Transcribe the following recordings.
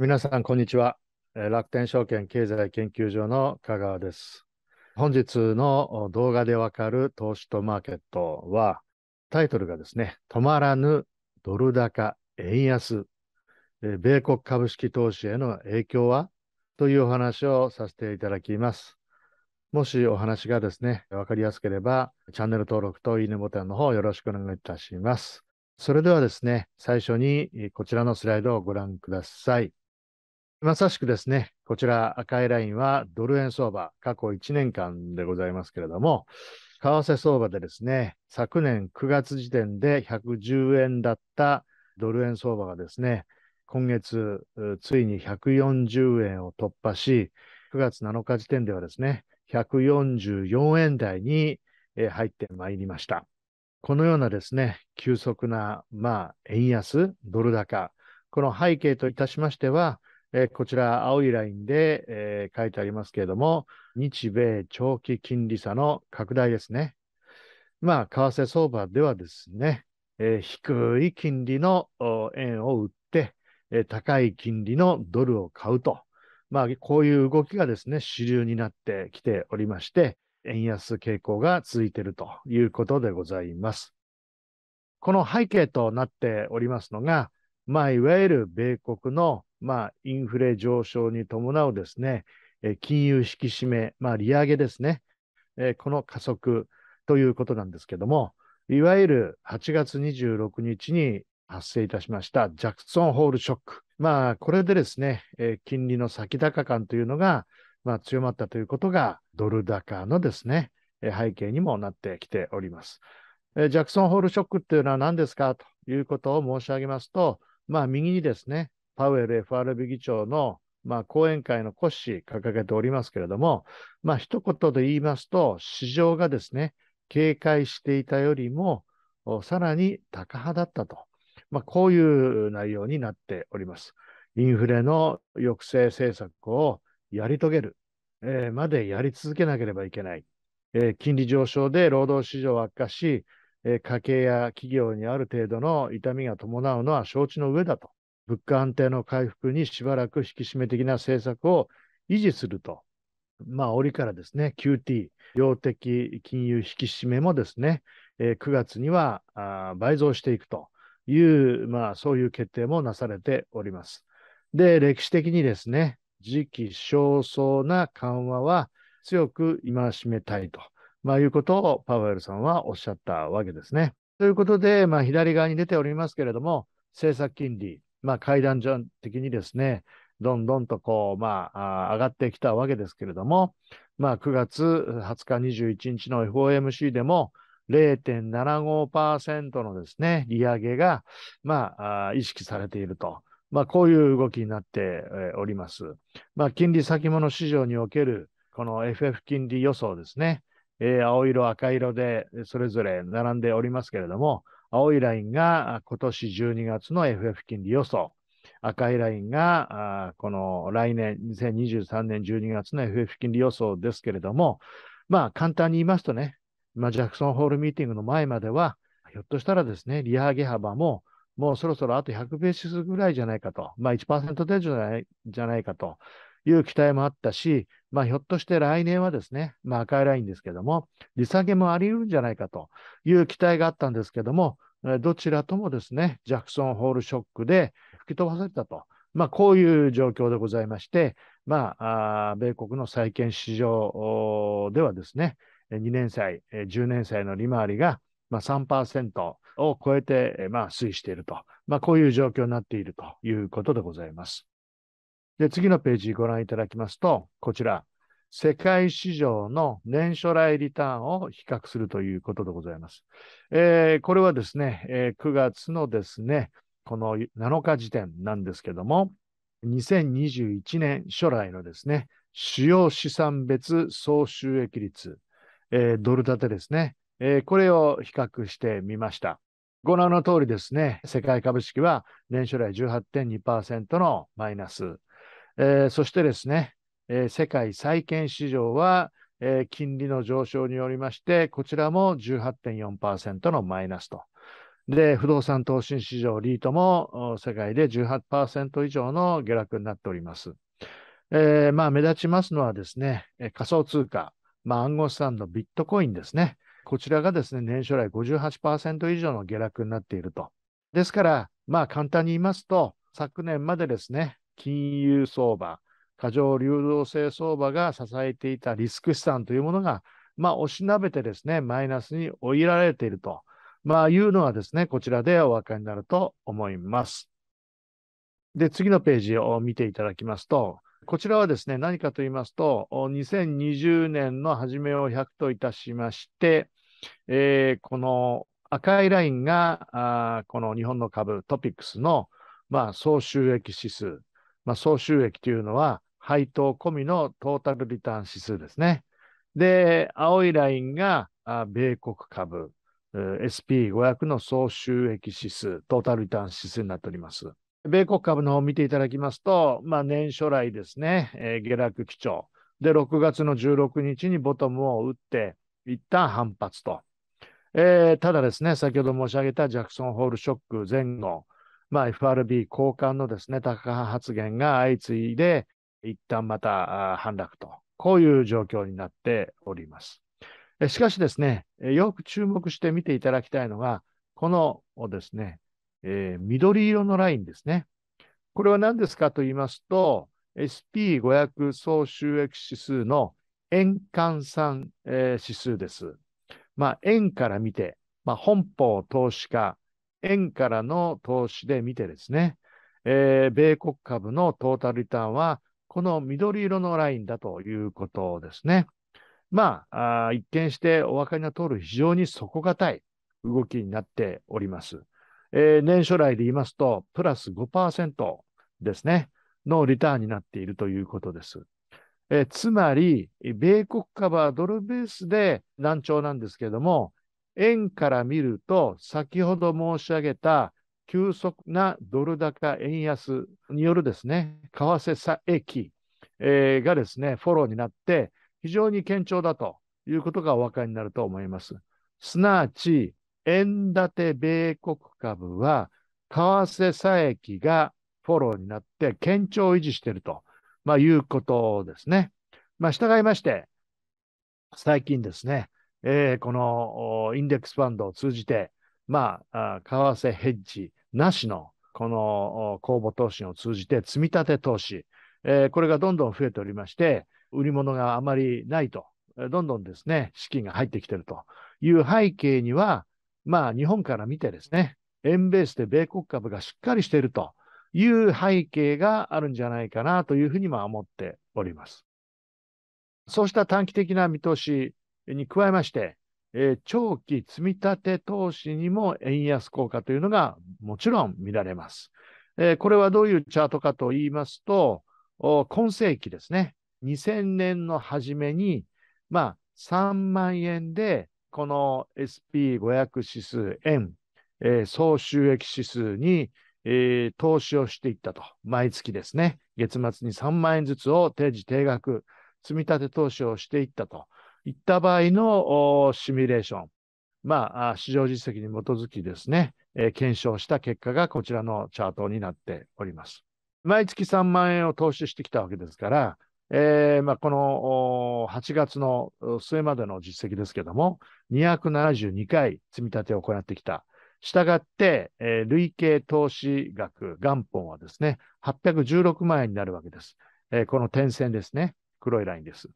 皆さん、こんにちは。楽天証券経済研究所の香川です。本日の動画でわかる投資とマーケットは、タイトルがですね、止まらぬドル高円安、米国株式投資への影響はというお話をさせていただきます。もしお話がですね、わかりやすければ、チャンネル登録といいねボタンの方よろしくお願いいたします。それではですね、最初にこちらのスライドをご覧ください。まさしくですね、こちら赤いラインはドル円相場、過去1年間でございますけれども、為替相場でですね、昨年9月時点で110円だったドル円相場がですね、今月ついに140円を突破し、9月7日時点ではですね、144円台に入ってまいりました。このようなですね、急速な、まあ、円安、ドル高、この背景といたしましては、えこちら、青いラインで、えー、書いてありますけれども、日米長期金利差の拡大ですね。まあ、為替相場ではですね、えー、低い金利の円を売って、えー、高い金利のドルを買うと、まあ、こういう動きがですね、主流になってきておりまして、円安傾向が続いているということでございます。この背景となっておりますのが、まあ、いわゆる米国のまあ、インフレ上昇に伴うですね、金融引き締め、まあ、利上げですね、この加速ということなんですけども、いわゆる8月26日に発生いたしましたジャクソンホールショック。まあ、これでですね、金利の先高感というのが、まあ、強まったということが、ドル高のですね、背景にもなってきております。ジャクソンホールショックっていうのは何ですかということを申し上げますと、まあ、右にですね、パウエル FRB 議長の、まあ、講演会の骨子掲げておりますけれども、まあ、一言で言いますと、市場がですね、警戒していたよりも、さらに高派だったと。まあ、こういう内容になっております。インフレの抑制政策をやり遂げる、えー、までやり続けなければいけない。えー、金利上昇で労働市場悪化し、えー、家計や企業にある程度の痛みが伴うのは承知の上だと。物価安定の回復にしばらく引き締め的な政策を維持すると。まあ、折からですね、QT、量的金融引き締めもですね、えー、9月には倍増していくという、まあ、そういう決定もなされております。で、歴史的にですね、時期尚早な緩和は強く戒めたいと、まあ、いうことをパウエルさんはおっしゃったわけですね。ということで、まあ、左側に出ておりますけれども、政策金利、まあ、階段上的にですね、どんどんとこう、まあ、上がってきたわけですけれども、まあ、9月20日、21日の FOMC でも、0.75%のですね、利上げが、まあ、意識されていると。まあ、こういう動きになっております。まあ、金利先物市場における、この FF 金利予想ですね、えー、青色、赤色でそれぞれ並んでおりますけれども、青いラインが今年12月の FF 金利予想。赤いラインが、この来年、2023年12月の FF 金利予想ですけれども、まあ、簡単に言いますとね、まあ、ジャクソンホールミーティングの前までは、ひょっとしたらですね、利上げ幅も、もうそろそろあと100ベーシスぐらいじゃないかと、まあ1、1%程度じゃないかと、いう期待もあったし、まあ、ひょっとして来年はですね、まあ、赤いラインですけども、利下げもあり得るんじゃないかという期待があったんですけども、どちらともですね、ジャクソンホールショックで吹き飛ばされたと。まあ、こういう状況でございまして、まあ、あ米国の債券市場ではですね、2年債、10年債の利回りが、まあ、3%を超えて、まあ、推移していると、まあ、こういう状況になっているということでございます。で、次のページご覧いただきますと、こちら、世界市場の年初来リターンを比較するということでございます。えー、これはですね、えー、9月のですね、この7日時点なんですけども、2021年初来のですね、主要資産別総収益率、えー、ドル建てですね、えー、これを比較してみました。ご覧の通りですね、世界株式は年初来18.2%のマイナス。えー、そしてですね、えー、世界債券市場は、えー、金利の上昇によりまして、こちらも18.4%のマイナスと。で、不動産投資市場、リートも世界で18%以上の下落になっております。えー、まあ、目立ちますのはですね、仮想通貨、まあ、暗号資産のビットコインですね。こちらがですね、年初来58%以上の下落になっていると。ですから、まあ、簡単に言いますと、昨年までですね、金融相場、過剰流動性相場が支えていたリスク資産というものが、まあ、おしなべてですね、マイナスに追いられていると、まあ、いうのはですね、こちらでお分かりになると思います。で、次のページを見ていただきますと、こちらはですね、何かと言いますと、2020年の初めを100といたしまして、えー、この赤いラインが、この日本の株、トピックスの、まあ、総収益指数。まあ、総収益というのは、配当込みのトータルリターン指数ですね。で、青いラインが米国株、SP500 の総収益指数、トータルリターン指数になっております。米国株の方を見ていただきますと、まあ、年初来ですね、えー、下落基調。で、6月の16日にボトムを打って、一旦反発と。えー、ただですね、先ほど申し上げたジャクソンホールショック前後、まあ、FRB 高官のですね、高波発言が相次いで、一旦また反落と、こういう状況になっております。しかしですね、よく注目して見ていただきたいのが、このですね、えー、緑色のラインですね。これは何ですかと言いますと、SP500 総収益指数の円換算、えー、指数です。まあ、円から見て、まあ、本邦投資家、円からの投資で見てですね、えー、米国株のトータルリターンは、この緑色のラインだということですね。まあ、あ一見してお分かりの通り、非常に底堅い動きになっております。えー、年初来で言いますと、プラス5%ですね、のリターンになっているということです。えー、つまり、米国株はドルベースで難聴なんですけれども、円から見ると、先ほど申し上げた急速なドル高円安によるですね、為替差益、えー、がですね、フォローになって、非常に堅調だということがお分かりになると思います。すなわち、円建て米国株は、為替差益がフォローになって、堅調を維持していると、まあ、いうことですね。まあ、従いまして、最近ですね、えー、このインデックスファンドを通じて、まあ、為替ヘッジなしの、この公募投資を通じて積み立て投資、えー、これがどんどん増えておりまして、売り物があまりないと、どんどんですね、資金が入ってきてるという背景には、まあ、日本から見てですね、円ベースで米国株がしっかりしているという背景があるんじゃないかなというふうにも思っております。そうした短期的な見通し、に加えまして、えー、長期積立投資にも円安効果というのがもちろん見られます。えー、これはどういうチャートかと言いますと、今世紀ですね、2000年の初めに、まあ、3万円で、この SP500 指数円、えー、総収益指数に、えー、投資をしていったと。毎月ですね、月末に3万円ずつを定時定額、積立投資をしていったと。いった場合のシミュレーション、まあ、市場実績に基づきですね、え検証した結果がこちらのチャートになっております。毎月3万円を投資してきたわけですから、えーまあ、この8月の末までの実績ですけども、272回積み立てを行ってきた。したがって、えー、累計投資額、元本はですね、816万円になるわけです。えー、この点線ですね、黒いラインです。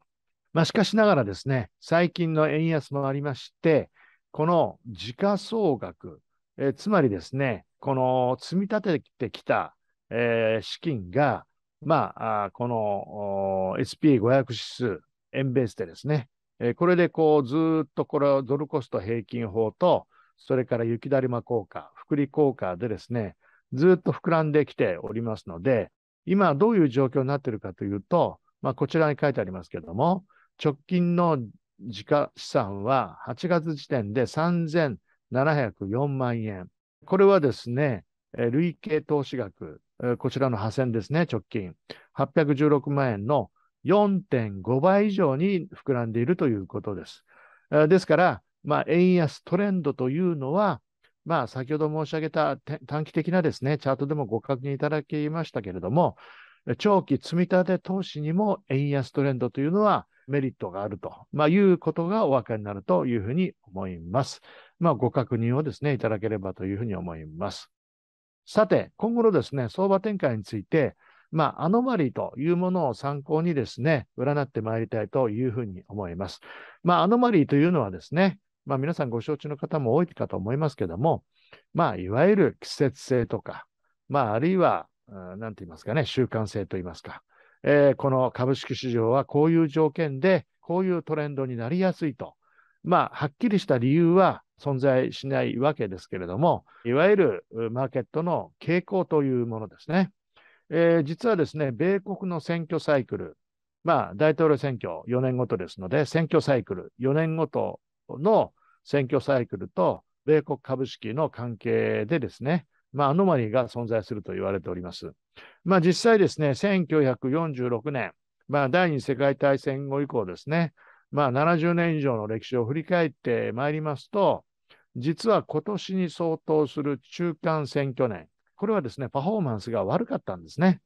まあ、しかしながらですね、最近の円安もありまして、この時価総額、えー、つまりですね、この積み立ててきた、えー、資金が、まあ、あこの SP500 指数、円ベースでですね、えー、これでこうずっとこれドルコスト平均法と、それから雪だるま効果、福利効果でですね、ずっと膨らんできておりますので、今どういう状況になっているかというと、まあ、こちらに書いてありますけれども、直近の時価資産は8月時点で3704万円。これはですね、累計投資額、こちらの破線ですね、直近。816万円の4.5倍以上に膨らんでいるということです。ですから、まあ、円安トレンドというのは、まあ、先ほど申し上げた短期的なですね、チャートでもご確認いただきましたけれども、長期積み立て投資にも円安トレンドというのはメリットがあると、まあ、いうことがお分かりになるというふうに思います。まあ、ご確認をですね、いただければというふうに思います。さて、今後のですね、相場展開について、まあ、アノマリーというものを参考にですね、占ってまいりたいというふうに思います。まあ、アノマリーというのはですね、まあ、皆さんご承知の方も多いかと思いますけども、まあ、いわゆる季節性とか、まあ、あるいは、何て言いますかね、習慣性と言いますか、えー、この株式市場はこういう条件で、こういうトレンドになりやすいと。まあ、はっきりした理由は存在しないわけですけれども、いわゆるマーケットの傾向というものですね。えー、実はですね、米国の選挙サイクル、まあ、大統領選挙4年ごとですので、選挙サイクル、4年ごとの選挙サイクルと、米国株式の関係でですね、まあ、アノマリが存在すると言われております。まあ、実際ですね、1946年、まあ、第二次世界大戦後以降ですね、まあ、70年以上の歴史を振り返ってまいりますと、実は今年に相当する中間選挙年、これはですね、パフォーマンスが悪かったんですね。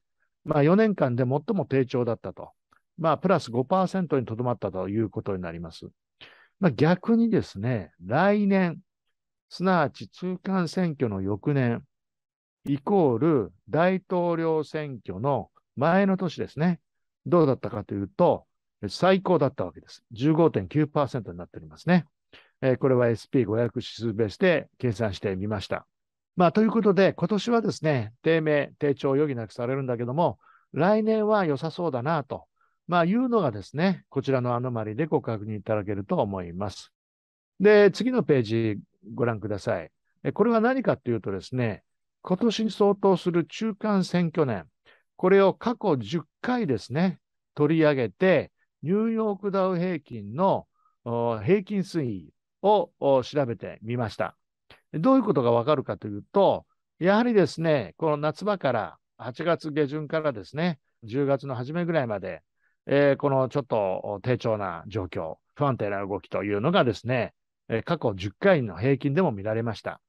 まあ、4年間で最も低調だったと。まあ、プラス5%にとどまったということになります。まあ、逆にですね、来年、すなわち中間選挙の翌年、イコール大統領選挙の前の年ですね。どうだったかというと、最高だったわけです。15.9%になっておりますね。えー、これは SP500 指数ベースで計算してみました。まあ、ということで、今年はですね、低迷、低調を余儀なくされるんだけども、来年は良さそうだなと、まあ、いうのがですね、こちらのアノマリでご確認いただけると思います。で、次のページご覧ください。これは何かというとですね、今年に相当する中間選挙年、これを過去10回ですね、取り上げて、ニューヨークダウ平均の平均推移を調べてみました。どういうことがわかるかというと、やはりですね、この夏場から8月下旬からですね、10月の初めぐらいまで、えー、このちょっと低調な状況、不安定な動きというのがですね、過去10回の平均でも見られました。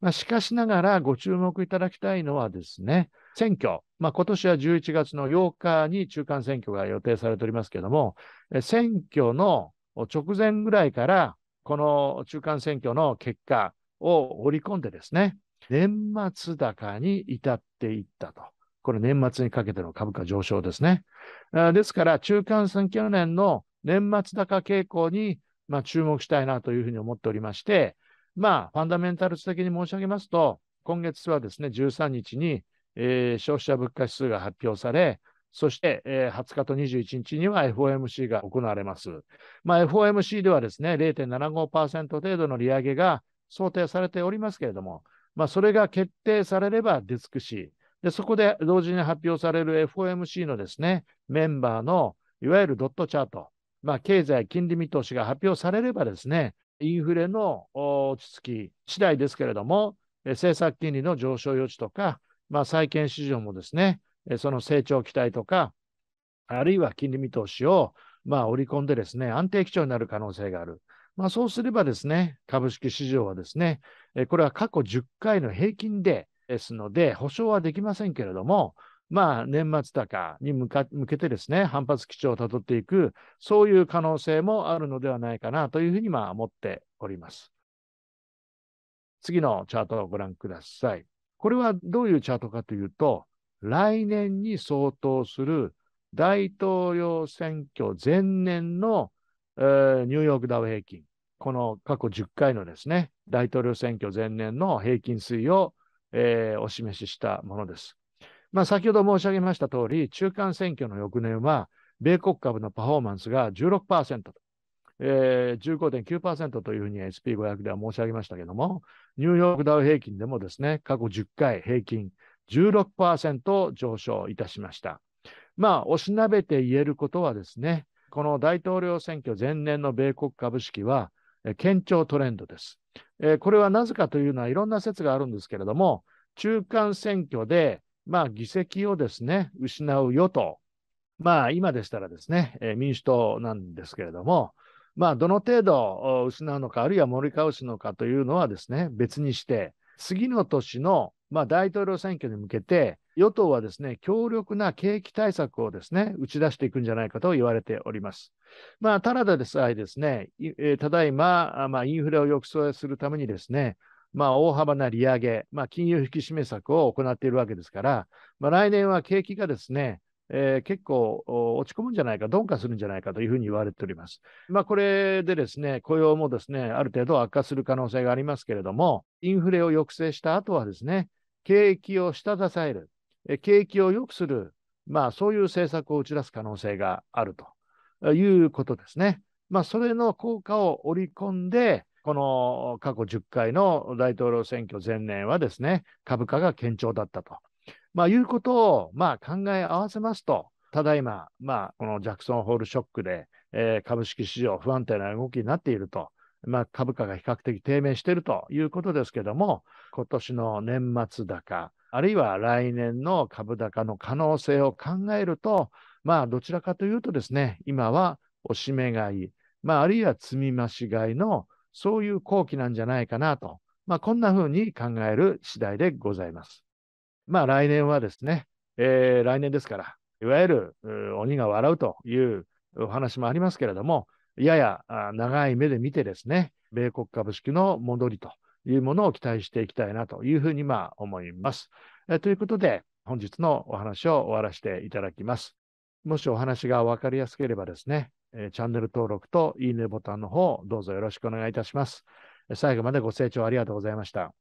まあ、しかしながらご注目いただきたいのはですね、選挙。まあ、今年は11月の8日に中間選挙が予定されておりますけれども、選挙の直前ぐらいから、この中間選挙の結果を織り込んでですね、年末高に至っていったと。これ年末にかけての株価上昇ですね。ですから、中間選挙年の年末高傾向に、まあ、注目したいなというふうに思っておりまして、まあ、ファンダメンタルズ的に申し上げますと、今月はですね、13日に、えー、消費者物価指数が発表され、そして、えー、20日と21日には FOMC が行われます。まあ、FOMC ではですね、0.75%程度の利上げが想定されておりますけれども、まあ、それが決定されれば出尽くし、でそこで同時に発表される FOMC のですね、メンバーのいわゆるドットチャート、まあ、経済金利見通しが発表されればですね、インフレの落ち着き次第ですけれども、政策金利の上昇余地とか、まあ、債券市場もですね、その成長期待とか、あるいは金利見通しを、まあ、織り込んでですね、安定基調になる可能性がある。まあ、そうすればですね、株式市場はですね、これは過去10回の平均でですので、保証はできませんけれども、まあ、年末高に向か向けてですね、反発基調をたどっていく、そういう可能性もあるのではないかなというふうに、まあ、思っております。次のチャートをご覧ください。これはどういうチャートかというと、来年に相当する大統領選挙前年の、えー、ニューヨークダウ平均、この過去10回のですね、大統領選挙前年の平均推移を、えー、お示ししたものです。まあ、先ほど申し上げました通り、中間選挙の翌年は、米国株のパフォーマンスが16%と、えー、15.9%というふうに SP500 では申し上げましたけれども、ニューヨークダウ平均でもですね、過去10回平均16%上昇いたしました。まあ、おしなべて言えることはですね、この大統領選挙前年の米国株式は、堅調トレンドです。えー、これはなぜかというのは、いろんな説があるんですけれども、中間選挙でまあ、議席をですね、失う与党。まあ、今でしたらですね、えー、民主党なんですけれども、まあ、どの程度失うのか、あるいは盛り返すのかというのはですね、別にして、次の年の、まあ、大統領選挙に向けて、与党はですね、強力な景気対策をですね、打ち出していくんじゃないかと言われております。まあ、ただでさえですね、えー、ただいま、まあ、インフレを抑制するためにですね、まあ、大幅な利上げ、まあ、金融引き締め策を行っているわけですから、まあ、来年は景気がですね、えー、結構落ち込むんじゃないか、鈍化するんじゃないかというふうに言われております。まあ、これでですね、雇用もですね、ある程度悪化する可能性がありますけれども、インフレを抑制した後はですね、景気を下支える、景気を良くする、まあ、そういう政策を打ち出す可能性があるということですね。まあ、それの効果を織り込んで、この過去10回の大統領選挙前年はですね、株価が堅調だったと。まあ、いうことを、まあ、考え合わせますと、ただいま、まあ、このジャクソンホールショックで、えー、株式市場不安定な動きになっていると、まあ、株価が比較的低迷しているということですけども、今年の年末高、あるいは来年の株高の可能性を考えると、まあ、どちらかというとですね、今は押しめ買い、まあ、あるいは積み増し買いのそういう好機なんじゃないかなと、まあ、こんな風に考える次第でございます。まあ、来年はですね、えー、来年ですから、いわゆる鬼が笑うというお話もありますけれども、やや長い目で見てですね、米国株式の戻りというものを期待していきたいなというふうにまあ思います。えということで、本日のお話を終わらせていただきます。もしお話が分かりやすければですね、えチャンネル登録といいねボタンの方、どうぞよろしくお願いいたします。最後までご清聴ありがとうございました。